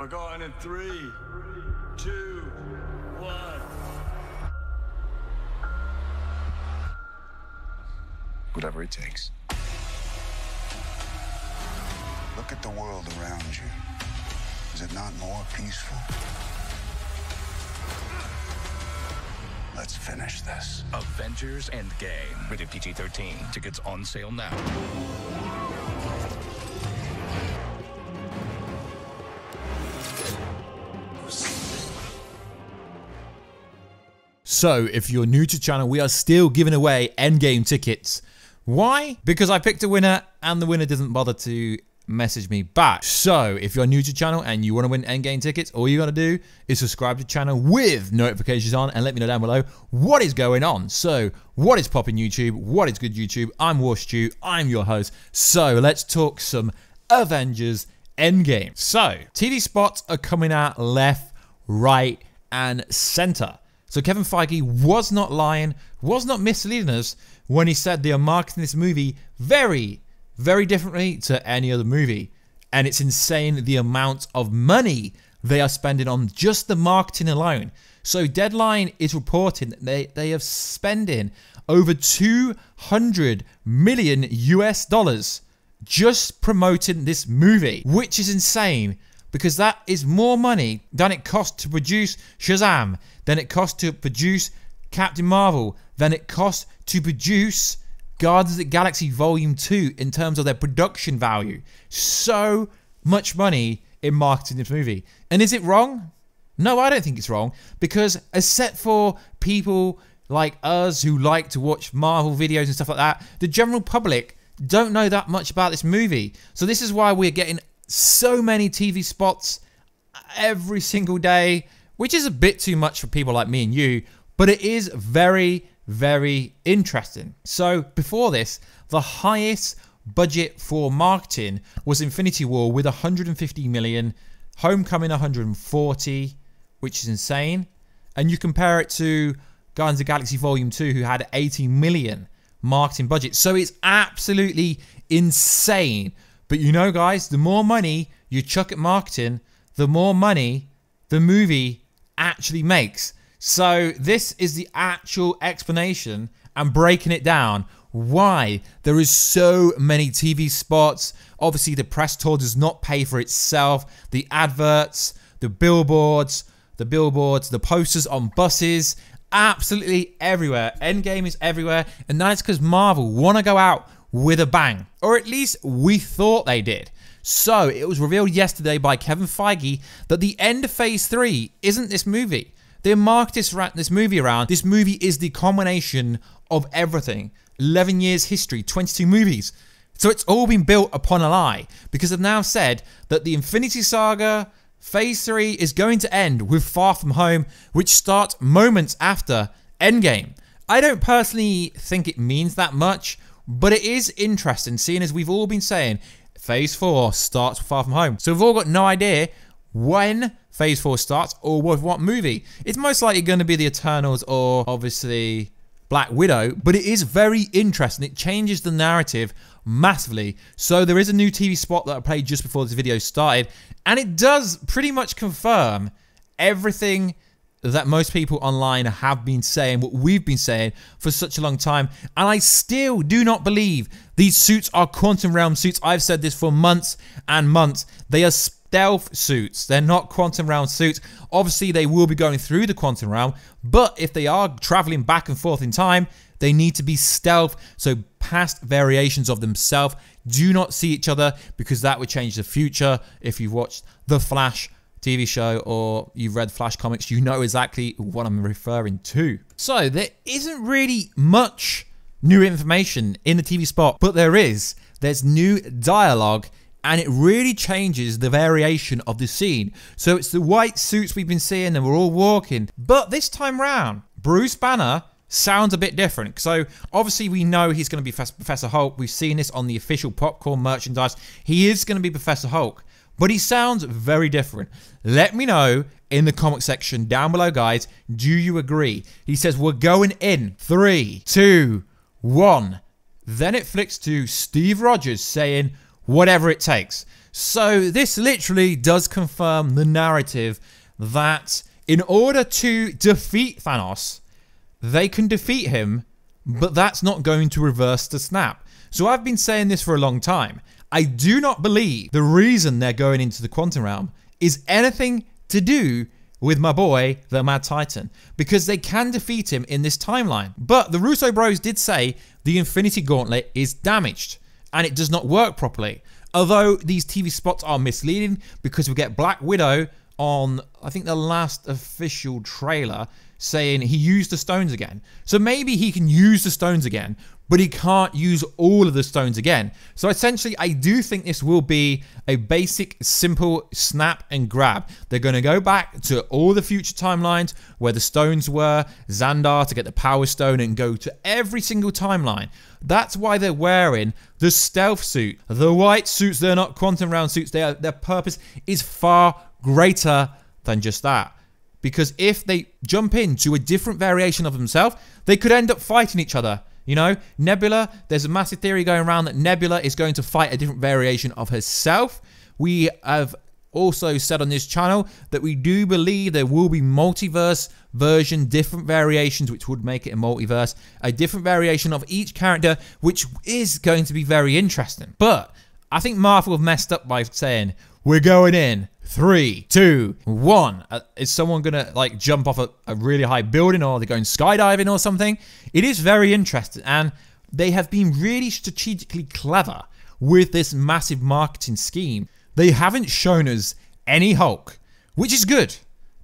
We're going in three, two, one. Whatever it takes. Look at the world around you. Is it not more peaceful? Let's finish this. Avengers Endgame. Rated PG 13. Tickets on sale now. So if you're new to channel, we are still giving away endgame tickets. Why? Because I picked a winner and the winner didn't bother to message me back. So if you're new to channel and you want to win endgame tickets, all you got to do is subscribe to channel with notifications on and let me know down below what is going on. So what is popping YouTube? What is good YouTube? I'm Washu. I'm your host. So let's talk some Avengers Endgame. So TV spots are coming out left, right and center. So Kevin Feige was not lying, was not misleading us when he said they are marketing this movie very, very differently to any other movie. And it's insane the amount of money they are spending on just the marketing alone. So Deadline is reporting that they, they are spending over 200 million US dollars just promoting this movie, which is insane because that is more money than it cost to produce Shazam, than it cost to produce Captain Marvel, than it cost to produce Guardians of the Galaxy Volume 2 in terms of their production value. So much money in marketing this movie. And is it wrong? No, I don't think it's wrong because except for people like us who like to watch Marvel videos and stuff like that, the general public don't know that much about this movie. So this is why we're getting so many TV spots every single day, which is a bit too much for people like me and you, but it is very, very interesting. So before this, the highest budget for marketing was Infinity War with 150 million, Homecoming 140, which is insane. And you compare it to Guardians of Galaxy Volume 2, who had 80 million marketing budget. So it's absolutely insane but you know, guys, the more money you chuck at marketing, the more money the movie actually makes. So this is the actual explanation and breaking it down why there is so many TV spots. Obviously, the press tour does not pay for itself. The adverts, the billboards, the billboards, the posters on buses, absolutely everywhere. Endgame is everywhere, and that's because Marvel want to go out with a bang, or at least we thought they did. So it was revealed yesterday by Kevin Feige that the end of Phase 3 isn't this movie. They marked this, this movie around. This movie is the culmination of everything. 11 years history, 22 movies. So it's all been built upon a lie because they've now said that the Infinity Saga Phase 3 is going to end with Far From Home, which starts moments after Endgame. I don't personally think it means that much but it is interesting, seeing as we've all been saying phase four starts far from home. So we've all got no idea when phase four starts or with what movie. It's most likely going to be the Eternals or obviously Black Widow, but it is very interesting. It changes the narrative massively. So there is a new TV spot that I played just before this video started, and it does pretty much confirm everything that most people online have been saying, what we've been saying for such a long time. And I still do not believe these suits are quantum realm suits. I've said this for months and months. They are stealth suits. They're not quantum realm suits. Obviously, they will be going through the quantum realm, but if they are traveling back and forth in time, they need to be stealth. So past variations of themselves do not see each other because that would change the future if you've watched The Flash TV show or you've read Flash comics, you know exactly what I'm referring to. So there isn't really much new information in the TV spot, but there is. There's new dialogue and it really changes the variation of the scene. So it's the white suits we've been seeing and we're all walking. But this time round, Bruce Banner sounds a bit different. So obviously we know he's going to be Professor Hulk. We've seen this on the official popcorn merchandise. He is going to be Professor Hulk but he sounds very different. Let me know in the comment section down below, guys. Do you agree? He says, We're going in. Three, two, one. Then it flicks to Steve Rogers saying, Whatever it takes. So this literally does confirm the narrative that in order to defeat Thanos, they can defeat him, but that's not going to reverse the snap. So I've been saying this for a long time. I do not believe the reason they're going into the quantum realm is anything to do with my boy, the Mad Titan, because they can defeat him in this timeline. But the Russo bros did say the Infinity Gauntlet is damaged and it does not work properly. Although these TV spots are misleading because we get Black Widow on, I think, the last official trailer saying he used the stones again. So maybe he can use the stones again, but he can't use all of the stones again. So essentially, I do think this will be a basic, simple snap and grab. They're going to go back to all the future timelines where the stones were, Xandar to get the power stone and go to every single timeline. That's why they're wearing the stealth suit. The white suits, they're not quantum round suits. They are, their purpose is far greater than just that because if they jump into a different variation of themselves, they could end up fighting each other. You know, Nebula, there's a massive theory going around that Nebula is going to fight a different variation of herself. We have also said on this channel that we do believe there will be multiverse version, different variations, which would make it a multiverse, a different variation of each character, which is going to be very interesting. But I think Marvel have messed up by saying, we're going in three, two, one. Uh, is someone gonna like jump off a, a really high building, or they're going skydiving or something? It is very interesting, and they have been really strategically clever with this massive marketing scheme. They haven't shown us any Hulk, which is good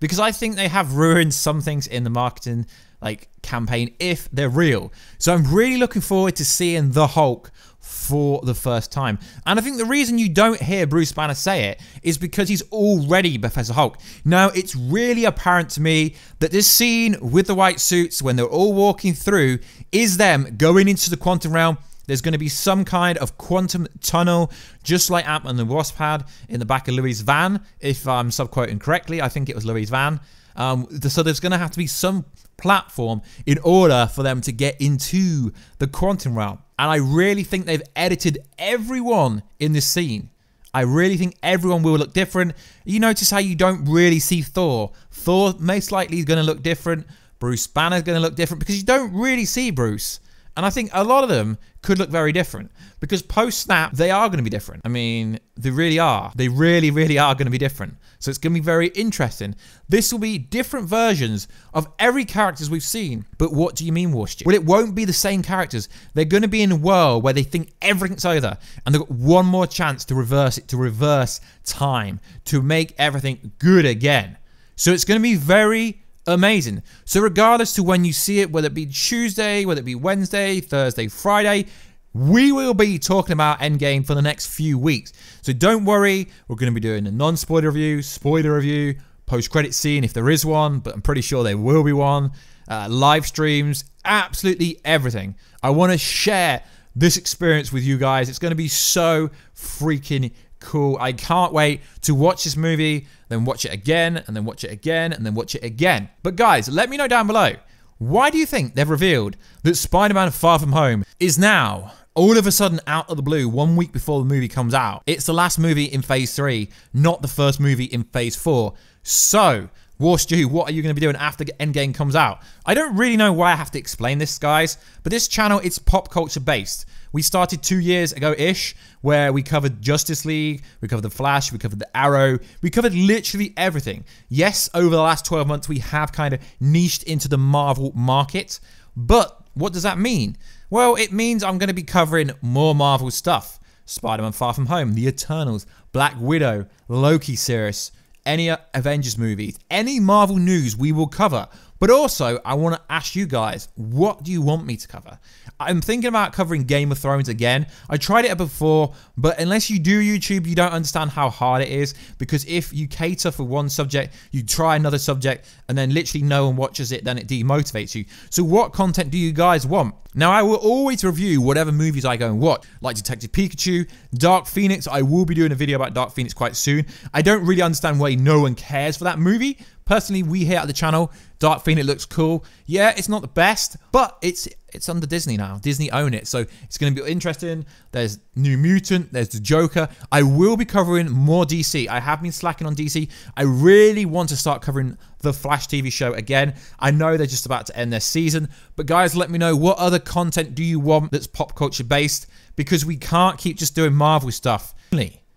because I think they have ruined some things in the marketing like campaign if they're real. So I'm really looking forward to seeing the Hulk for the first time. And I think the reason you don't hear Bruce Banner say it is because he's already Professor Hulk. Now, it's really apparent to me that this scene with the white suits, when they're all walking through, is them going into the quantum realm. There's going to be some kind of quantum tunnel, just like Ant Man and the Wasp had in the back of Louis' van. If I'm subquoting correctly, I think it was Louis' van. Um, so there's going to have to be some platform in order for them to get into the quantum realm. And I really think they've edited everyone in this scene. I really think everyone will look different. You notice how you don't really see Thor. Thor most likely is going to look different. Bruce Banner is going to look different because you don't really see Bruce. And I think a lot of them could look very different because post snap, they are going to be different. I mean, they really are. They really, really are going to be different. So it's going to be very interesting. This will be different versions of every characters we've seen. But what do you mean, Warship? Well, it won't be the same characters. They're going to be in a world where they think everything's over and they've got one more chance to reverse it, to reverse time, to make everything good again. So it's going to be very amazing. So regardless to when you see it, whether it be Tuesday, whether it be Wednesday, Thursday, Friday, we will be talking about Endgame for the next few weeks. So don't worry, we're going to be doing a non-spoiler review, spoiler review, post-credit scene if there is one, but I'm pretty sure there will be one, uh, live streams, absolutely everything. I want to share this experience with you guys. It's going to be so freaking cool. I can't wait to watch this movie, then watch it again, and then watch it again, and then watch it again. But guys, let me know down below. Why do you think they've revealed that Spider Man Far From Home is now all of a sudden out of the blue one week before the movie comes out. It's the last movie in phase three, not the first movie in phase four. So, War Stew, what are you going to be doing after Endgame comes out? I don't really know why I have to explain this, guys, but this channel, it's pop culture based. We started two years ago ish, where we covered Justice League, we covered The Flash, we covered The Arrow, we covered literally everything. Yes, over the last 12 months, we have kind of niched into the Marvel market, but what does that mean? Well, it means I'm going to be covering more Marvel stuff. Spider-Man Far From Home, The Eternals, Black Widow, Loki Cirrus, any Avengers movies, any Marvel news we will cover. But also, I want to ask you guys, what do you want me to cover? I'm thinking about covering Game of Thrones again. I tried it before, but unless you do YouTube, you don't understand how hard it is because if you cater for one subject, you try another subject, and then literally no one watches it, then it demotivates you. So, what content do you guys want? Now, I will always review whatever movies I go and watch, like Detective Pikachu, Dark Phoenix. I will be doing a video about Dark Phoenix quite soon. I don't really understand why no one cares for that movie, Personally, we here at the channel, Dark Phoenix looks cool. Yeah, it's not the best, but it's it's under Disney now. Disney own it, so it's going to be interesting. There's New Mutant, there's the Joker. I will be covering more DC. I have been slacking on DC. I really want to start covering the Flash TV show again. I know they're just about to end their season, but guys, let me know what other content do you want that's pop culture based because we can't keep just doing Marvel stuff.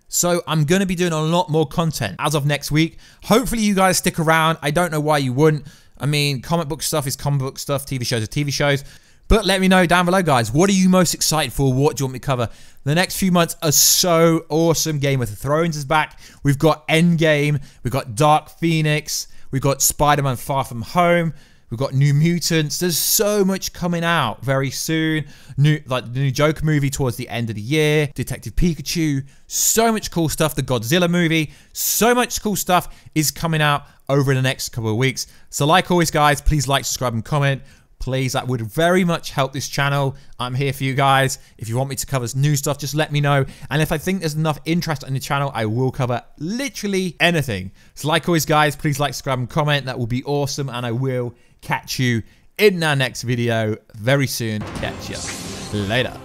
So I'm going to be doing a lot more content as of next week. Hopefully you guys stick around. I don't know why you wouldn't. I mean, comic book stuff is comic book stuff, TV shows are TV shows. But let me know down below, guys. What are you most excited for? What do you want me to cover? The next few months are so awesome. Game of Thrones is back. We've got Endgame. We've got Dark Phoenix. We've got Spider-Man Far From Home. We've got New Mutants. There's so much coming out very soon. New like the new Joker movie towards the end of the year, Detective Pikachu, so much cool stuff, the Godzilla movie, so much cool stuff is coming out over the next couple of weeks. So like always guys, please like, subscribe and comment please. That would very much help this channel. I'm here for you guys. If you want me to cover new stuff, just let me know. And if I think there's enough interest on the channel, I will cover literally anything. So like always, guys, please like, subscribe, and comment. That will be awesome. And I will catch you in our next video very soon. Catch you later.